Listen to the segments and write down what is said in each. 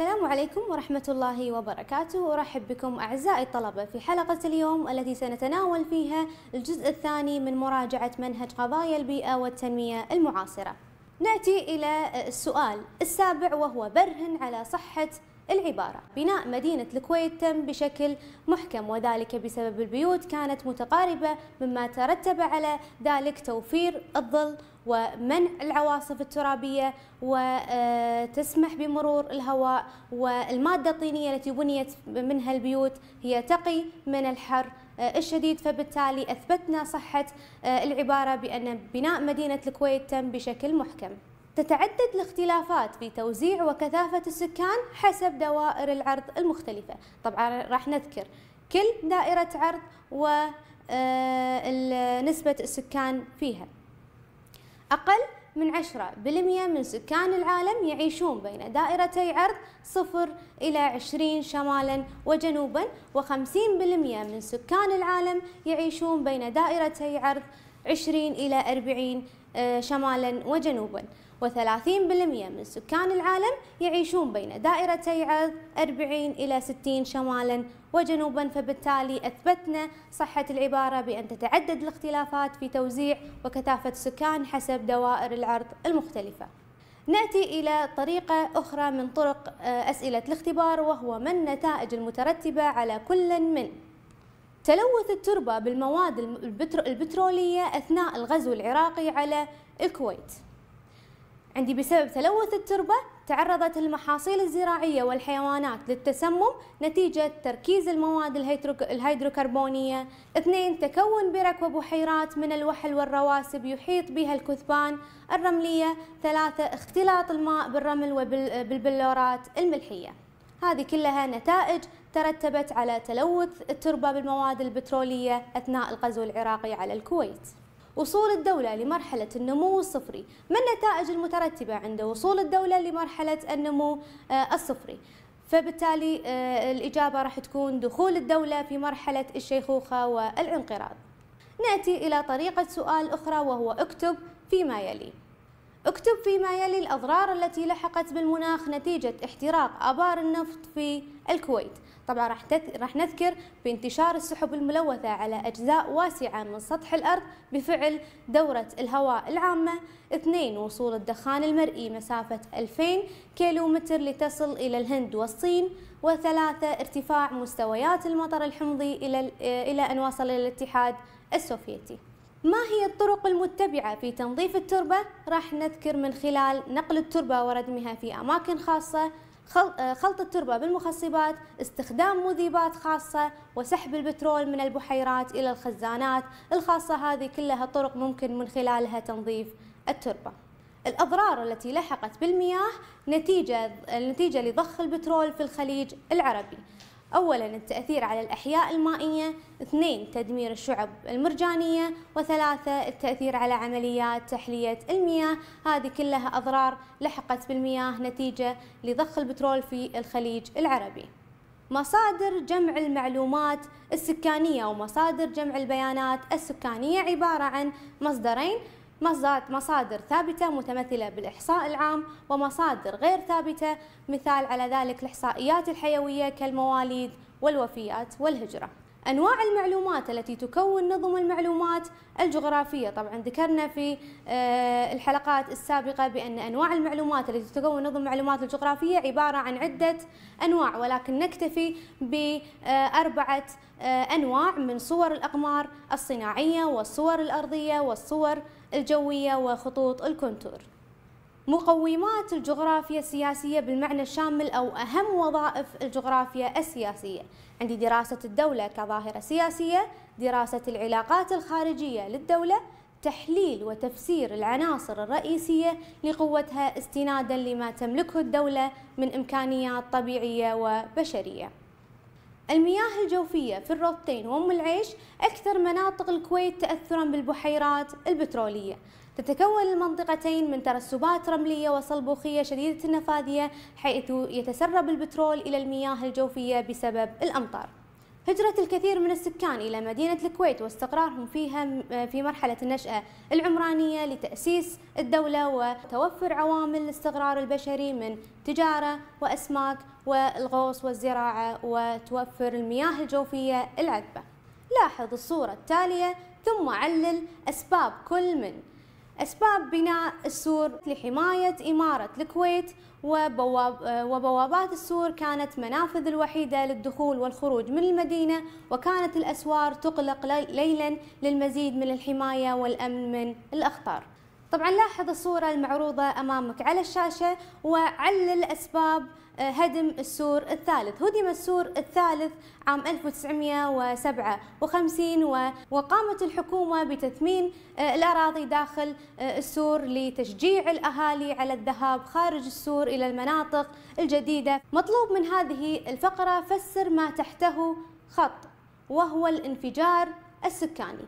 السلام عليكم ورحمة الله وبركاته أرحب بكم أعزائي الطلبة في حلقة اليوم التي سنتناول فيها الجزء الثاني من مراجعة منهج قضايا البيئة والتنمية المعاصرة نأتي إلى السؤال السابع وهو برهن على صحة العبارة بناء مدينة الكويت تم بشكل محكم وذلك بسبب البيوت كانت متقاربة مما ترتب على ذلك توفير الظل ومنع العواصف الترابية وتسمح آه، بمرور الهواء والمادة الطينية التي بنيت منها البيوت هي تقي من الحر آه، الشديد فبالتالي أثبتنا صحة آه، العبارة بأن بناء مدينة الكويت تم بشكل محكم تتعدد الاختلافات في توزيع وكثافة السكان حسب دوائر العرض المختلفة طبعا راح نذكر كل دائرة عرض ونسبة آه، السكان فيها أقل من 10% من سكان العالم يعيشون بين دائرتي عرض 0 إلى 20 شمالا وجنوبا و50% من سكان العالم يعيشون بين دائرتي عرض 20 إلى 40 آه، شمالا وجنوبا و30% من سكان العالم يعيشون بين دائرتي عرض 40 إلى 60 شمالا وجنوبا فبالتالي أثبتنا صحة العبارة بأن تتعدد الاختلافات في توزيع وكثافة السكان حسب دوائر العرض المختلفة نأتي إلى طريقة أخرى من طرق آه، أسئلة الاختبار وهو ما النتائج المترتبة على كل من تلوث التربة بالمواد البترولية أثناء الغزو العراقي على الكويت عندي بسبب تلوث التربة تعرضت المحاصيل الزراعية والحيوانات للتسمم نتيجة تركيز المواد الهيدروكربونية اثنين تكون برك وبحيرات من الوحل والرواسب يحيط بها الكثبان الرملية ثلاثة اختلاط الماء بالرمل وبالبلورات الملحية هذه كلها نتائج ترتبت على تلوث التربة بالمواد البترولية أثناء الغزو العراقي على الكويت وصول الدولة لمرحلة النمو الصفري ما النتائج المترتبة عند وصول الدولة لمرحلة النمو آه، الصفري فبالتالي آه، الإجابة راح تكون دخول الدولة في مرحلة الشيخوخة والانقراض نأتي إلى طريقة سؤال أخرى وهو اكتب فيما يلي اكتب فيما يلي الأضرار التي لحقت بالمناخ نتيجة احتراق آبار النفط في الكويت طبعا راح راح نذكر بانتشار السحب الملوثة على أجزاء واسعة من سطح الأرض بفعل دورة الهواء العامة اثنين وصول الدخان المرئي مسافة 2000 كيلومتر لتصل إلى الهند والصين وثلاثة ارتفاع مستويات المطر الحمضي إلى, إلى أن وصل إلى الاتحاد السوفيتي ما هي الطرق المتبعة في تنظيف التربة؟ راح نذكر من خلال نقل التربة وردمها في أماكن خاصة آه، خلط التربة بالمخصبات استخدام مذيبات خاصة وسحب البترول من البحيرات إلى الخزانات الخاصة هذه كلها طرق ممكن من خلالها تنظيف التربة الأضرار التي لحقت بالمياه نتيجة, نتيجة لضخ البترول في الخليج العربي أولا التأثير على الأحياء المائية اثنين تدمير الشعب المرجانية وثلاثة التأثير على عمليات تحلية المياه هذه كلها أضرار لحقت بالمياه نتيجة لضخ البترول في الخليج العربي مصادر جمع المعلومات السكانية ومصادر جمع البيانات السكانية عبارة عن مصدرين مصادر ثابتة متمثلة بالإحصاء العام ومصادر غير ثابتة مثال على ذلك الإحصائيات الحيوية كالمواليد والوفيات والهجرة أنواع المعلومات التي تكون نظم المعلومات الجغرافية طبعا ذكرنا في آه، الحلقات السابقة بأن أنواع المعلومات التي تكون نظم المعلومات الجغرافية عبارة عن عدة أنواع ولكن نكتفي بأربعة آه، أنواع من صور الأقمار الصناعية والصور الأرضية والصور الجوية وخطوط الكونتور مقومات الجغرافيا السياسية بالمعنى الشامل أو أهم وظائف الجغرافيا السياسية عندي دراسة الدولة كظاهرة سياسية دراسة العلاقات الخارجية للدولة تحليل وتفسير العناصر الرئيسية لقوتها استنادا لما تملكه الدولة من إمكانيات طبيعية وبشرية المياه الجوفية في الروتين وأم العيش أكثر مناطق الكويت تأثرا بالبحيرات البترولية تتكون المنطقتين من ترسبات رملية وصلبوخية شديدة النفاذية حيث يتسرب البترول إلى المياه الجوفية بسبب الأمطار هجرة الكثير من السكان إلى مدينة الكويت واستقرارهم فيها في مرحلة النشأة العمرانية لتأسيس الدولة وتوفر عوامل الاستقرار البشري من تجارة وأسماك والغوص والزراعة وتوفر المياه الجوفية العذبة لاحظ الصورة التالية ثم علل أسباب كل من أسباب بناء السور لحماية إمارة الكويت وبوابات السور كانت منافذ الوحيدة للدخول والخروج من المدينة وكانت الأسوار تغلق ليلا للمزيد من الحماية والأمن من الأخطار طبعا لاحظ الصورة المعروضة أمامك على الشاشة وعلل أسباب آه، هدم السور الثالث هدم السور الثالث عام 1957 وقامت الحكومة بتثمين آه، الأراضي داخل آه، السور لتشجيع الأهالي على الذهاب خارج السور إلى المناطق الجديدة مطلوب من هذه الفقرة فسر ما تحته خط وهو الانفجار السكاني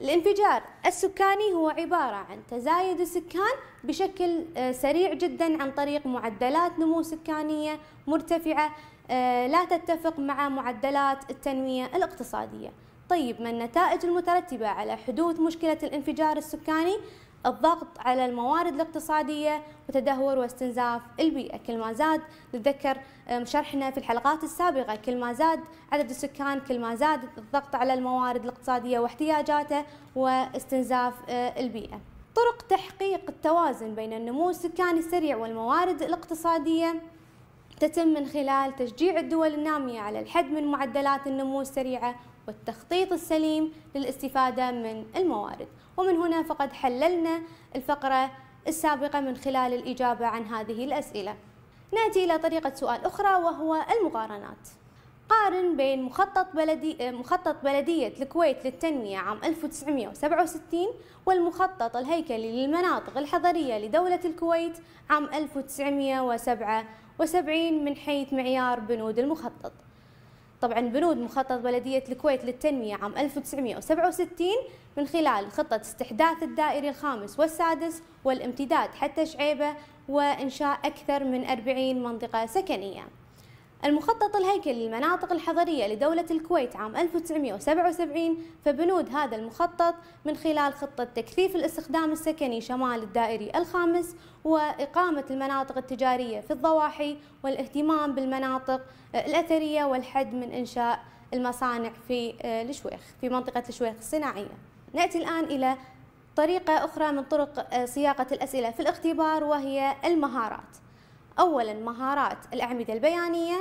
الانفجار السكاني هو عبارة عن تزايد السكان بشكل آه، سريع جدا عن طريق معدلات نمو سكانية مرتفعة آه، لا تتفق مع معدلات التنمية الاقتصادية طيب ما النتائج المترتبة على حدوث مشكلة الانفجار السكاني؟ الضغط على الموارد الاقتصادية وتدهور واستنزاف البيئة كل ما زاد نتذكر شرحنا في الحلقات السابقة كل ما زاد عدد السكان كل ما زاد الضغط على الموارد الاقتصادية واحتياجاته واستنزاف آه، البيئة طرق تحقيق التوازن بين النمو السكاني السريع والموارد الاقتصادية تتم من خلال تشجيع الدول النامية على الحد من معدلات النمو السريعة والتخطيط السليم للاستفادة من الموارد ومن هنا فقد حللنا الفقرة السابقة من خلال الإجابة عن هذه الأسئلة نأتي إلى طريقة سؤال أخرى وهو المقارنات قارن بين مخطط بلدي مخطط بلدية الكويت للتنمية عام 1967 والمخطط الهيكلي للمناطق الحضرية لدولة الكويت عام 1987 و70 من حيث معيار بنود المخطط طبعا بنود مخطط بلدية الكويت للتنمية عام 1967 من خلال خطة استحداث الدائري الخامس والسادس والامتداد حتى شعيبة وإنشاء أكثر من 40 منطقة سكنية المخطط الهيكلي للمناطق الحضرية لدولة الكويت عام 1977 فبنود هذا المخطط من خلال خطة تكثيف الاستخدام السكني شمال الدائري الخامس وإقامة المناطق التجارية في الضواحي والاهتمام بالمناطق الأثرية والحد من إنشاء المصانع في الشويخ آه، في منطقة الشويخ الصناعية نأتي الآن إلى طريقة أخرى من طرق آه، صياغة الأسئلة في الاختبار وهي المهارات أولا مهارات الأعمدة البيانية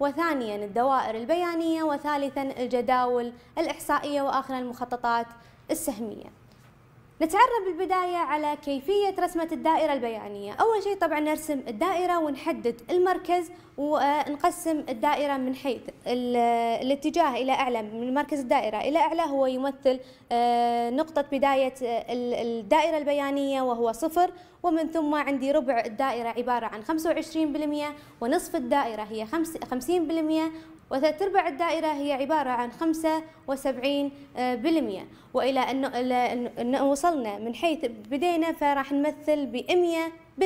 وثانيا الدوائر البيانية وثالثا الجداول الإحصائية وآخرا المخططات السهمية نتعرف بالبداية على كيفية رسمة الدائرة البيانية أول شيء طبعا نرسم الدائرة ونحدد المركز ونقسم الدائرة من حيث الاتجاه إلى أعلى من مركز الدائرة إلى أعلى هو يمثل آه، نقطة بداية الدائرة البيانية وهو صفر ومن ثم عندي ربع الدائرة عبارة عن 25% ونصف الدائرة هي 50% وثلاث أرباع الدائرة هي عبارة عن 75% آه، وإلى أن وصلنا من حيث بدينا فراح نمثل ب 100%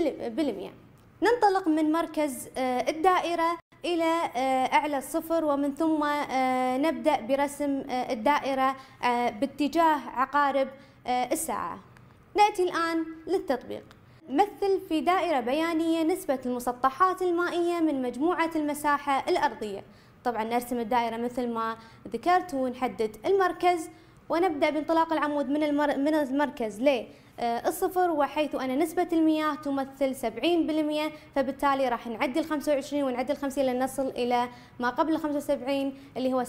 ننطلق من مركز آه، الدائرة إلى آه، أعلى الصفر ومن ثم نبدأ برسم الدائرة باتجاه عقارب الساعة نأتي الآن للتطبيق مثل في دائرة بيانية نسبة المسطحات المائية من مجموعة المساحة الأرضية طبعا نرسم الدائرة مثل ما ذكرت ونحدد المركز ونبدأ بانطلاق العمود من, المر... من المركز آه، الصفر وحيث أن نسبة المياه تمثل 70% فبالتالي راح نعدي 25 ونعدي 50 لنصل إلى ما قبل 75 اللي هو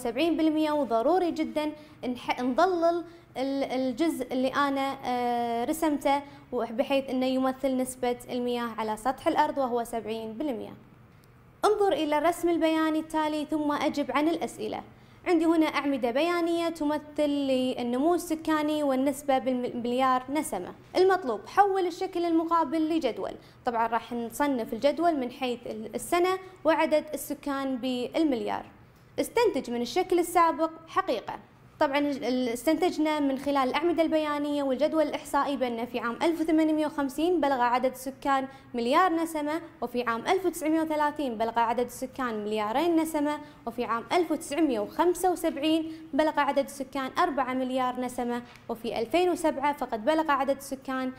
70% وضروري جدا نح... نضلل الجزء اللي أنا آه، رسمته بحيث أنه يمثل نسبة المياه على سطح الأرض وهو 70% انظر إلى الرسم البياني التالي ثم أجب عن الأسئلة عندي هنا أعمدة بيانية تمثل للنمو السكاني والنسبة بالمليار نسمة المطلوب حول الشكل المقابل لجدول طبعا راح نصنف الجدول من حيث السنة وعدد السكان بالمليار استنتج من الشكل السابق حقيقة طبعا استنتجنا من خلال الأعمدة البيانية والجدول الإحصائي بأن في عام 1850 بلغ عدد السكان مليار نسمة وفي عام 1930 بلغ عدد السكان مليارين نسمة وفي عام 1975 بلغ عدد السكان 4 مليار نسمة وفي 2007 فقد بلغ عدد السكان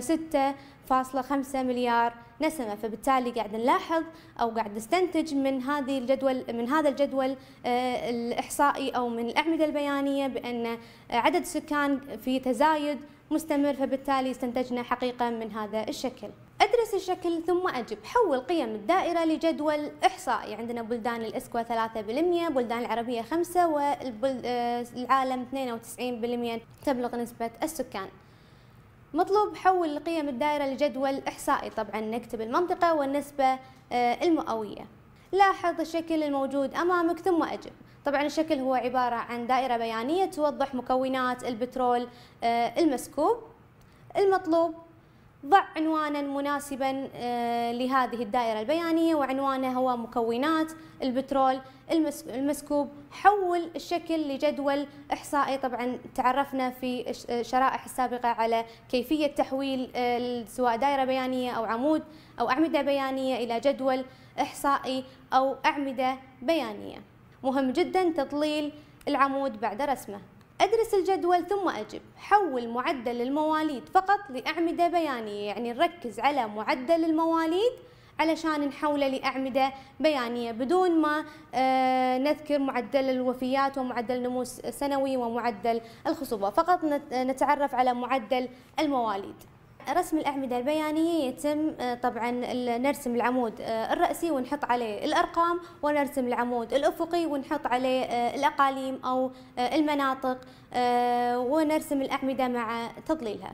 6 آه، فاصلة خمسة مليار نسمة فبالتالي قاعد نلاحظ أو قاعد نستنتج من هذه الجدول من هذا الجدول آه، الإحصائي أو من الأعمدة البيانية بأن عدد السكان في تزايد مستمر فبالتالي استنتجنا حقيقة من هذا الشكل أدرس الشكل ثم أجب حول قيم الدائرة لجدول إحصائي عندنا بلدان الإسكوا 3% بلدان العربية 5% والعالم 92% تبلغ نسبة السكان مطلوب حول قيم الدائرة لجدول إحصائي طبعا نكتب المنطقة والنسبة آه، المئوية لاحظ الشكل الموجود أمامك ثم أجب طبعا الشكل هو عبارة عن دائرة بيانية توضح مكونات البترول آه، المسكوب المطلوب ضع عنوانا مناسبا آه، لهذه الدائرة البيانية وعنوانه هو مكونات البترول المسكوب حول الشكل لجدول إحصائي طبعا تعرفنا في شرائح السابقة على كيفية تحويل آه، سواء دائرة بيانية أو عمود أو أعمدة بيانية إلى جدول إحصائي أو أعمدة بيانية مهم جدا تطليل العمود بعد رسمه أدرس الجدول ثم أجب حول معدل المواليد فقط لأعمدة بيانية يعني نركز على معدل المواليد علشان نحوله لأعمدة بيانية بدون ما آه، نذكر معدل الوفيات ومعدل النمو السنوي ومعدل الخصوبة فقط نتعرف على معدل المواليد رسم الأعمدة البيانية يتم آه، طبعا نرسم العمود آه، الرأسي ونحط عليه الأرقام ونرسم العمود الأفقي ونحط عليه آه، الأقاليم أو المناطق ونرسم الأعمدة مع تضليلها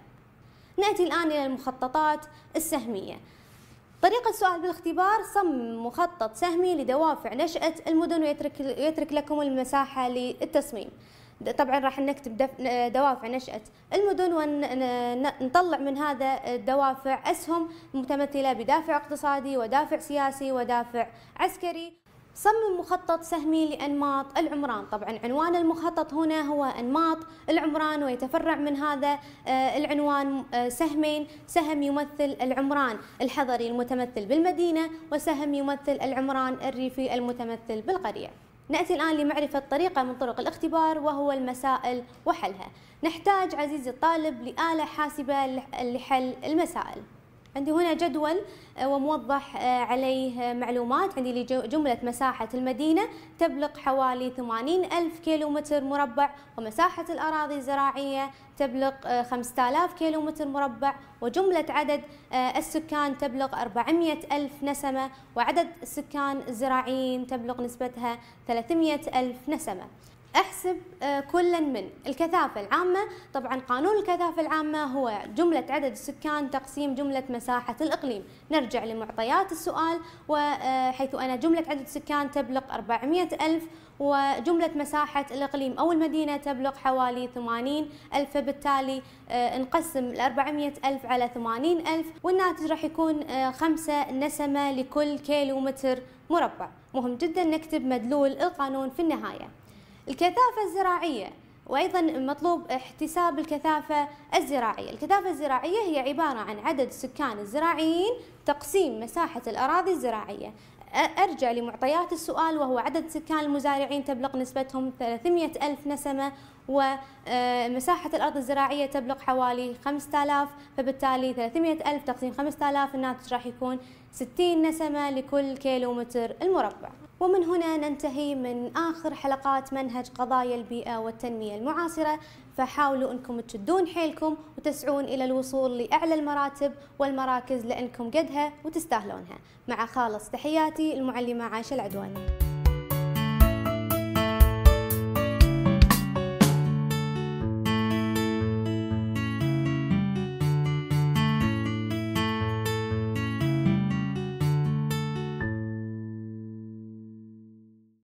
نأتي الآن إلى المخططات السهمية طريقة السؤال بالاختبار صمم مخطط سهمي لدوافع نشأة المدن ويترك, يترك لكم المساحة للتصميم طبعا راح نكتب دوافع نشأة المدن ونطلع من هذا الدوافع أسهم متمثلة بدافع اقتصادي ودافع سياسي ودافع عسكري صمم مخطط سهمي لأنماط العمران طبعا عنوان المخطط هنا هو أنماط العمران ويتفرع من هذا آه، العنوان آه، سهمين سهم يمثل العمران الحضري المتمثل بالمدينة وسهم يمثل العمران الريفي المتمثل بالقرية نأتي الآن لمعرفة طريقة من طرق الاختبار وهو المسائل وحلها نحتاج عزيزي الطالب لآلة حاسبة لحل المسائل عندي هنا جدول آه، وموضح آه، عليه معلومات عندي جملة مساحة المدينة تبلغ حوالي 80 ألف كيلومتر مربع ومساحة الأراضي الزراعية تبلغ 5000 آه، كيلومتر مربع وجملة عدد السكان تبلغ 400 ألف نسمة وعدد السكان الزراعيين تبلغ نسبتها 300 ألف نسمة احسب آه، كلا من الكثافة العامة طبعا قانون الكثافة العامة هو جملة عدد السكان تقسيم جملة مساحة الإقليم نرجع لمعطيات السؤال وحيث آه، أن جملة عدد السكان تبلغ 400 ألف وجملة مساحة الإقليم أو المدينة تبلغ حوالي 80 ألف فبالتالي آه، نقسم ال 400 ألف على 80 ألف والناتج راح يكون خمسة نسمة لكل كيلو متر مربع مهم جدا نكتب مدلول القانون في النهاية الكثافة الزراعية وأيضا مطلوب احتساب الكثافة الزراعية الكثافة الزراعية هي عبارة عن عدد السكان الزراعيين تقسيم مساحة الأراضي الزراعية أرجع لمعطيات السؤال وهو عدد سكان المزارعين تبلغ نسبتهم 300 ألف نسمة ومساحة آه، الأرض الزراعية تبلغ حوالي 5000 فبالتالي 300 ألف تقسيم 5000 الناتج راح يكون 60 نسمة لكل كيلومتر المربع ومن هنا ننتهي من آخر حلقات منهج قضايا البيئة والتنمية المعاصرة فحاولوا أنكم تشدون حيلكم وتسعون إلى الوصول لأعلى المراتب والمراكز لأنكم قدها وتستاهلونها مع خالص تحياتي المعلمة عايشة العدواني